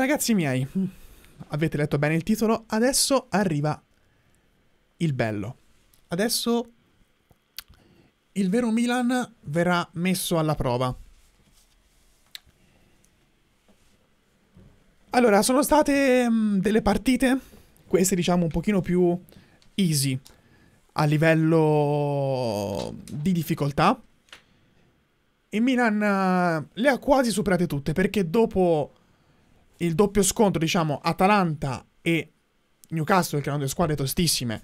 Ragazzi miei, avete letto bene il titolo, adesso arriva il bello. Adesso il vero Milan verrà messo alla prova. Allora, sono state mm, delle partite, queste diciamo un pochino più easy a livello di difficoltà. E Milan eh, le ha quasi superate tutte perché dopo il doppio scontro, diciamo, Atalanta e Newcastle, che erano due squadre tostissime,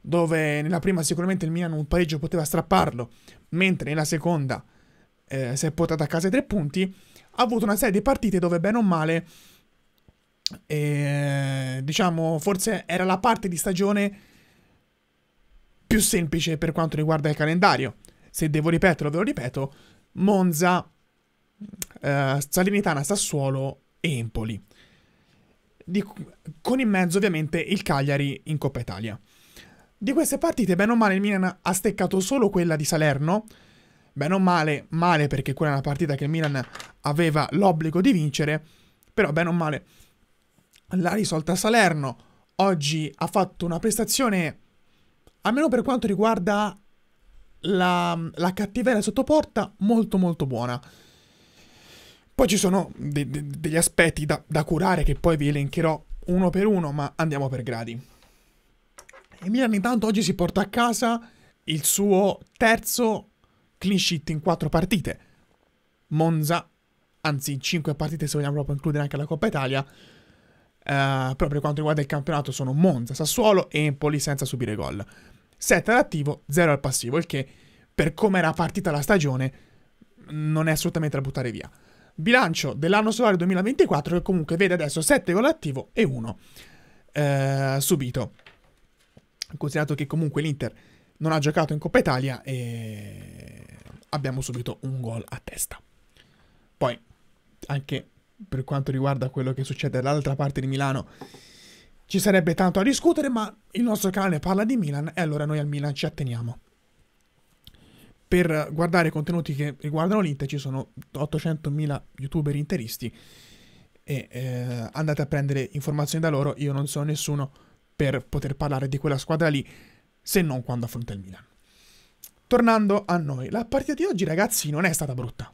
dove nella prima sicuramente il Milan un pareggio poteva strapparlo, mentre nella seconda eh, si è portato a casa i tre punti, ha avuto una serie di partite dove bene o male, eh, diciamo, forse era la parte di stagione più semplice per quanto riguarda il calendario. Se devo ripeterlo, ve lo ripeto, Monza, eh, Salinitana, Sassuolo Empoli. Di, con in mezzo ovviamente il Cagliari in Coppa Italia. Di queste partite, bene o male, il Milan ha steccato solo quella di Salerno. Bene o male, male perché quella è una partita che il Milan aveva l'obbligo di vincere. Però, bene o male, l'ha risolta Salerno. Oggi ha fatto una prestazione, almeno per quanto riguarda la, la cattiveria sottoporta, molto molto buona. Poi ci sono de- de- degli aspetti da-, da curare che poi vi elencherò uno per uno, ma andiamo per gradi. Il Milan intanto oggi si porta a casa il suo terzo clean sheet in quattro partite. Monza, anzi in cinque partite se vogliamo proprio includere anche la Coppa Italia. Uh, proprio per quanto riguarda il campionato sono Monza, Sassuolo e Empoli senza subire gol. 7 all'attivo, 0 al passivo, il che per come era partita la stagione non è assolutamente da buttare via bilancio dell'anno solare 2024 che comunque vede adesso 7 gol attivo e 1 eh, subito. Considerato che comunque l'Inter non ha giocato in Coppa Italia e abbiamo subito un gol a testa. Poi anche per quanto riguarda quello che succede dall'altra parte di Milano ci sarebbe tanto a discutere, ma il nostro canale parla di Milan e allora noi al Milan ci atteniamo per guardare contenuti che riguardano l'Inter ci sono 800.000 youtuber interisti e eh, andate a prendere informazioni da loro, io non so nessuno per poter parlare di quella squadra lì se non quando affronta il Milan. Tornando a noi, la partita di oggi ragazzi non è stata brutta.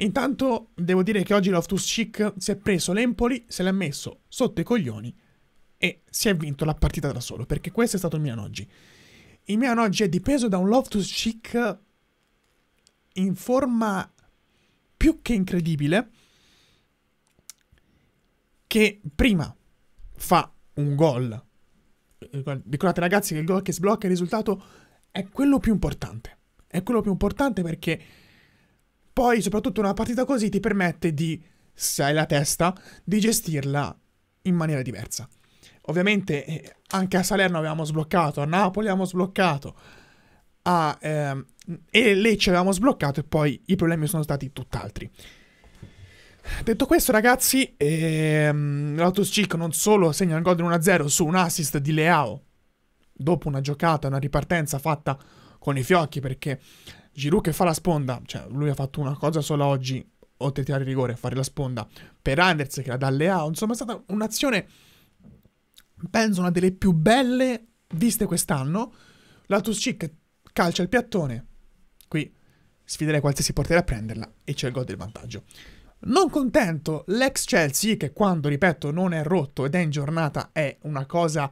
Intanto devo dire che oggi Loftus Chic si è preso l'Empoli, se l'ha messo sotto i coglioni e si è vinto la partita da solo, perché questo è stato il Milan oggi. Il Milan oggi è dipeso da un Loftus Chic in forma più che incredibile che prima fa un gol. Ricordate ragazzi che il gol che sblocca il risultato è quello più importante. È quello più importante perché poi soprattutto una partita così ti permette di, se hai la testa, di gestirla in maniera diversa. Ovviamente eh, anche a Salerno avevamo sbloccato, a Napoli avevamo sbloccato, a, ehm, e Lecce avevamo sbloccato e poi i problemi sono stati tutt'altri. Detto questo, ragazzi, ehm, Lotus Cic non solo segna il gol 1-0 su un assist di Leao, dopo una giocata, una ripartenza fatta con i fiocchi, perché Giroud che fa la sponda, cioè lui ha fatto una cosa sola oggi, oltre a tirare il rigore, fare la sponda, per Anders che la dà a Leao, insomma è stata un'azione penso una delle più belle viste quest'anno. L'Altus Chic calcia il piattone. Qui sfiderei qualsiasi portiere a prenderla e c'è il gol del vantaggio. Non contento, l'ex Chelsea, che quando, ripeto, non è rotto ed è in giornata, è una cosa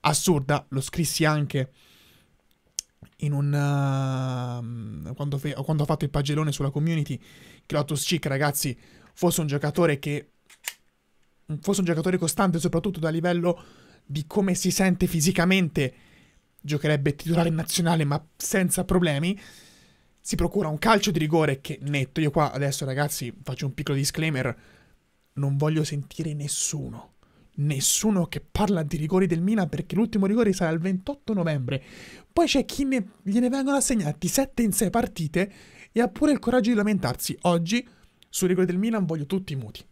assurda, lo scrissi anche in un... Uh, quando, fe- quando, ho fatto il pagellone sulla community, che Lotus Chic, ragazzi, fosse un giocatore che... fosse un giocatore costante, soprattutto da livello di come si sente fisicamente, giocherebbe titolare nazionale ma senza problemi. Si procura un calcio di rigore che netto. Io qua adesso ragazzi faccio un piccolo disclaimer. Non voglio sentire nessuno. Nessuno che parla di rigori del Milan perché l'ultimo rigore sarà il 28 novembre. Poi c'è chi ne, gliene vengono assegnati 7 in 6 partite e ha pure il coraggio di lamentarsi. Oggi sul rigore del Milan voglio tutti muti.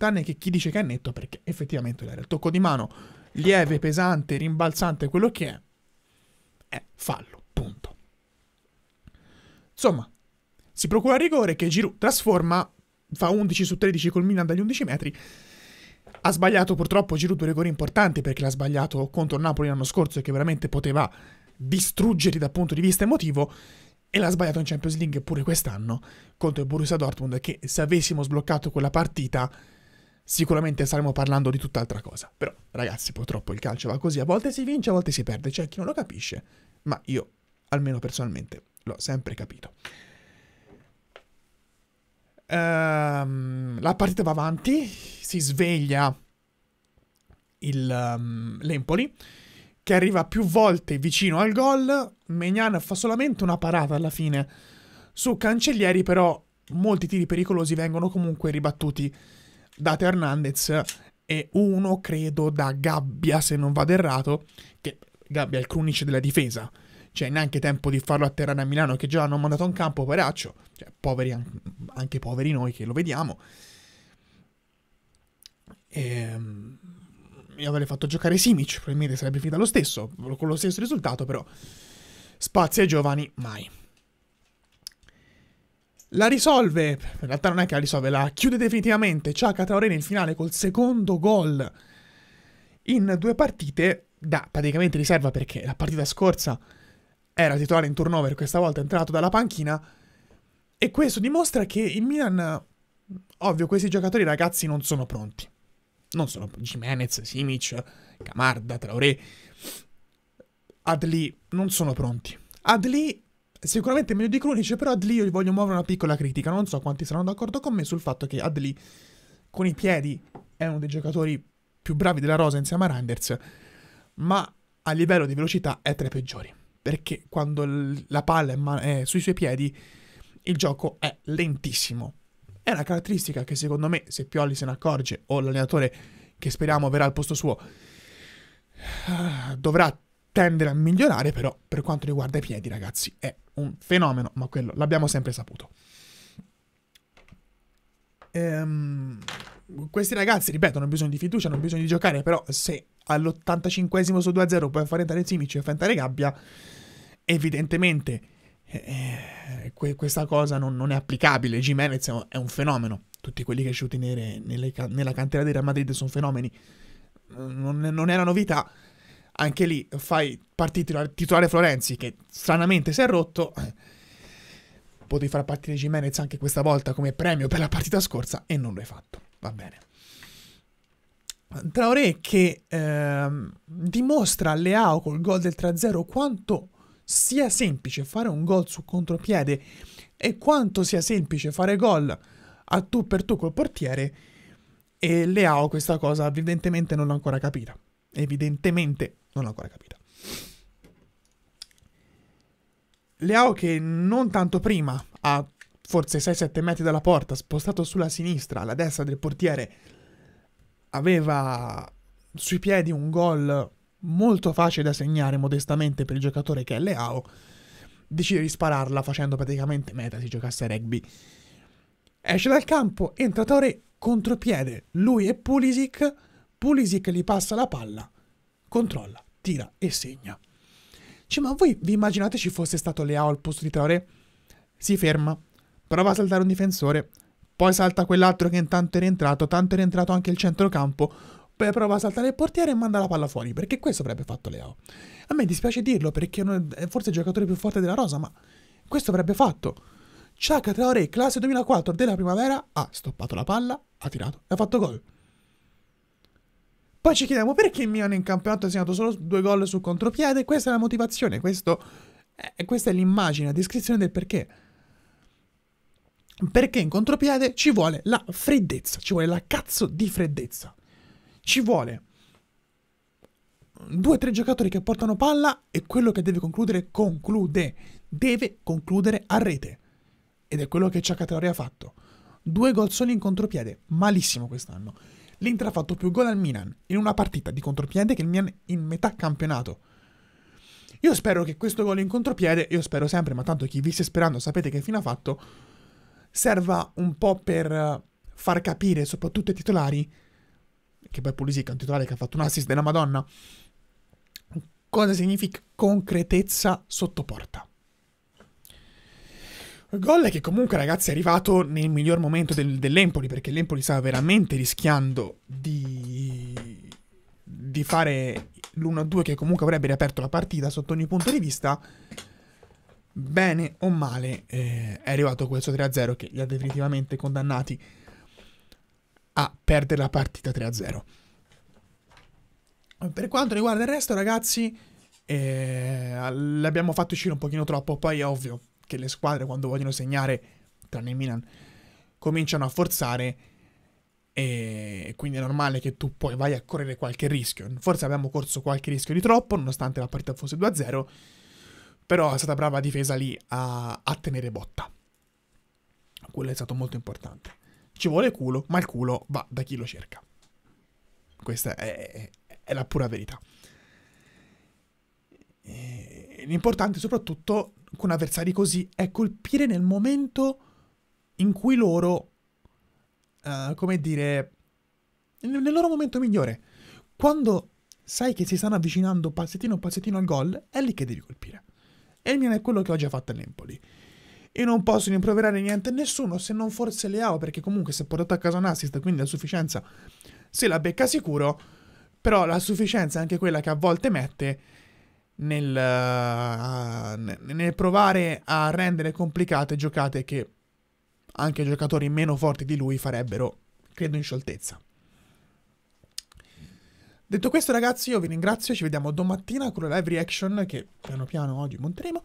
Tranne che chi dice che è netto perché effettivamente era il tocco di mano lieve, pesante, rimbalzante, quello che è, è fallo, punto. Insomma, si procura il rigore che Giroud trasforma, fa 11 su 13 col Milan dagli 11 metri. Ha sbagliato purtroppo Giroud due rigori importanti perché l'ha sbagliato contro Napoli l'anno scorso e che veramente poteva distruggerli dal punto di vista emotivo e l'ha sbagliato in Champions League pure quest'anno contro il Borussia Dortmund che se avessimo sbloccato quella partita sicuramente staremo parlando di tutt'altra cosa. Però, ragazzi, purtroppo il calcio va così, a volte si vince, a volte si perde, c'è chi non lo capisce, ma io, almeno personalmente, l'ho sempre capito. Um, la partita va avanti, si sveglia il, um, l'Empoli, che arriva più volte vicino al gol, Megnan fa solamente una parata alla fine su Cancellieri, però molti tiri pericolosi vengono comunque ribattuti Date Hernandez e uno, credo, da Gabbia, se non vado errato, che Gabbia è il cronice della difesa. Cioè, neanche tempo di farlo atterrare a Milano, che già hanno mandato in campo, poveraccio. Cioè, poveri, anche poveri noi che lo vediamo. Ehm io avrei fatto giocare Simic, probabilmente sarebbe finita lo stesso, con lo stesso risultato, però spazio ai giovani mai. La risolve, in realtà non è che la risolve, la chiude definitivamente Ciaca Traoré nel finale col secondo gol in due partite da praticamente riserva perché la partita scorsa era titolare in turnover, questa volta è entrato dalla panchina e questo dimostra che il Milan, ovvio, questi giocatori ragazzi non sono pronti. Non sono Jimenez, Simic, Camarda, Traoré, Adli non sono pronti. Adli Sicuramente meglio di Krunic, però Adli io voglio muovere una piccola critica. Non so quanti saranno d'accordo con me sul fatto che Adli con i piedi è uno dei giocatori più bravi della rosa insieme a Reinders, ma a livello di velocità è tra i peggiori. Perché quando la palla è, è sui suoi piedi il gioco è lentissimo. È una caratteristica che secondo me, se Pioli se ne accorge o l'allenatore che speriamo verrà al posto suo, ah, dovrà tendere a migliorare, però per quanto riguarda i piedi, ragazzi, è un fenomeno, ma quello l'abbiamo sempre saputo. Ehm, questi ragazzi, ripeto, hanno bisogno di fiducia, hanno bisogno di giocare, però se all85 su 2-0 puoi far entrare Simic e far entrare Gabbia, evidentemente eh, que questa cosa non, non, è applicabile. Jimenez è un fenomeno, tutti quelli cresciuti nere, nelle, nella cantera del Real Madrid sono fenomeni, non, non è una novità anche lì fai partire titolare Florenzi che stranamente si è rotto potevi far partire Jimenez anche questa volta come premio per la partita scorsa e non l'hai fatto va bene Traoré che ehm, dimostra a Leao col gol del 3-0 quanto sia semplice fare un gol su contropiede e quanto sia semplice fare gol a tu per tu col portiere e Leao questa cosa evidentemente non l'ha ancora capita evidentemente non l'ho ancora capita. Leao che non tanto prima, a forse 6-7 metri dalla porta, spostato sulla sinistra, alla destra del portiere, aveva sui piedi un gol molto facile da segnare modestamente per il giocatore che è Leao, decide di spararla facendo praticamente meta si giocasse a rugby. Esce dal campo, entra Tore, contropiede, lui e Pulisic, Pulisic gli passa la palla, controlla, tira e segna. Cioè, ma voi vi immaginate ci fosse stato Leao al posto di Traoré? Si ferma, prova a saltare un difensore, poi salta quell'altro che intanto era entrato, tanto era entrato anche il centrocampo, poi prova a saltare il portiere e manda la palla fuori, perché questo avrebbe fatto Leao. A me dispiace dirlo perché è forse il giocatore più forte della rosa, ma questo avrebbe fatto. Chaka Traoré, classe 2004 della primavera, ha stoppato la palla, ha tirato e ha fatto gol. Poi ci chiediamo perché il Milan in campionato ha segnato solo due gol sul contropiede. Questa è la motivazione, questo, eh, questa è l'immagine, la descrizione del perché. Perché in contropiede ci vuole la freddezza, ci vuole la cazzo di freddezza. Ci vuole due o tre giocatori che portano palla e quello che deve concludere conclude. Deve concludere a rete. Ed è quello che Ciacatalori ha fatto. Due gol soli in contropiede, malissimo quest'anno l'Inter ha fatto più gol al Milan in una partita di contropiede che il Milan in metà campionato. Io spero che questo gol in contropiede, io spero sempre, ma tanto chi vi stia sperando sapete che fine ha fatto, serva un po' per eh, far capire soprattutto ai titolari, che poi Pulisic è un titolare che ha fatto un assist della Madonna, cosa significa concretezza sotto porta. Gol che comunque ragazzi è arrivato nel miglior momento del, dell'Empoli perché l'Empoli stava veramente rischiando di, di fare l'1-2 che comunque avrebbe riaperto la partita sotto ogni punto di vista. Bene o male eh, è arrivato questo 3-0 che li ha definitivamente condannati a perdere la partita 3-0. Per quanto riguarda il resto ragazzi eh, l'abbiamo fatto uscire un pochino troppo, poi è ovvio che le squadre quando vogliono segnare, tranne il Milan, cominciano a forzare e quindi è normale che tu poi vai a correre qualche rischio. Forse abbiamo corso qualche rischio di troppo, nonostante la partita fosse 2-0, però è stata brava la difesa lì a, a tenere botta. Quello è stato molto importante. Ci vuole culo, ma il culo va da chi lo cerca. Questa è, è la pura verità. E l'importante soprattutto con avversari così è colpire nel momento in cui loro, uh, come dire, nel, loro momento migliore. Quando sai che si stanno avvicinando passettino passettino al gol, è lì che devi colpire. E il mio è quello che oggi ha fatto all'Empoli. E non posso rimproverare niente a nessuno se non forse Leao, perché comunque si è portato a casa un assist, quindi la sufficienza se la becca sicuro, però la sufficienza è anche quella che a volte mette nel, uh, nel provare a rendere complicate giocate che anche giocatori meno forti di lui farebbero, credo, in scioltezza. Detto questo, ragazzi, io vi ringrazio. Ci vediamo domattina con la live reaction che piano piano oggi monteremo.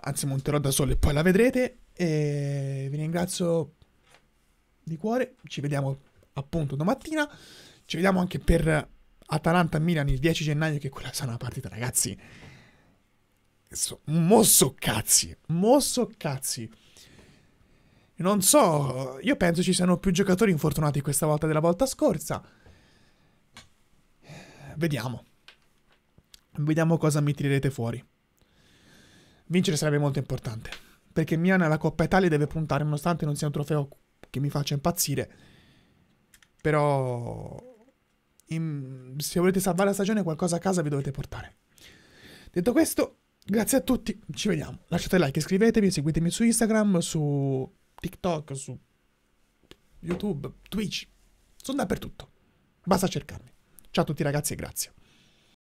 Anzi, monterò da solo e poi la vedrete. E vi ringrazio di cuore. Ci vediamo appunto domattina. Ci vediamo anche per Atalanta-Milan il 10 gennaio, che quella sarà una partita, ragazzi. Mosso cazzi, mosso cazzi. Non so, io penso ci siano più giocatori infortunati questa volta della volta scorsa. Vediamo. Vediamo cosa mi tirerete fuori. Vincere sarebbe molto importante. Perché Milan alla Coppa Italia deve puntare, nonostante non sia un trofeo che mi faccia impazzire. Però in, se volete salvare la stagione qualcosa a casa vi dovete portare. Detto questo, grazie a tutti, ci vediamo. Lasciate like, iscrivetevi, seguitemi su Instagram, su TikTok, su YouTube, Twitch, sono dappertutto. Basta cercarmi. Ciao a tutti ragazzi e grazie.